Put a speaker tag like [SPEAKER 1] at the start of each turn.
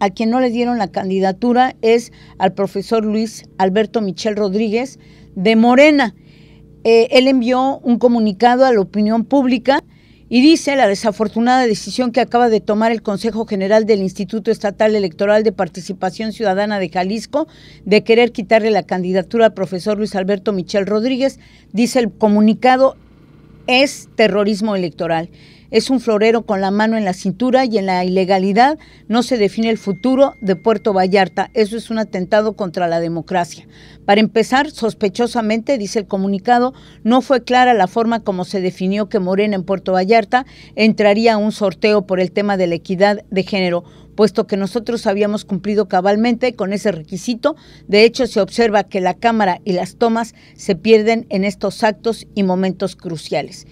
[SPEAKER 1] a quien no le dieron la candidatura es al profesor Luis Alberto Michel Rodríguez de Morena. Eh, él envió un comunicado a la opinión pública y dice la desafortunada decisión que acaba de tomar el Consejo General del Instituto Estatal Electoral de Participación Ciudadana de Jalisco de querer quitarle la candidatura al profesor Luis Alberto Michel Rodríguez, dice el comunicado, es terrorismo electoral. Es un florero con la mano en la cintura y en la ilegalidad no se define el futuro de Puerto Vallarta. Eso es un atentado contra la democracia. Para empezar, sospechosamente, dice el comunicado, no fue clara la forma como se definió que Morena en Puerto Vallarta entraría a un sorteo por el tema de la equidad de género puesto que nosotros habíamos cumplido cabalmente con ese requisito. De hecho, se observa que la cámara y las tomas se pierden en estos actos y momentos cruciales.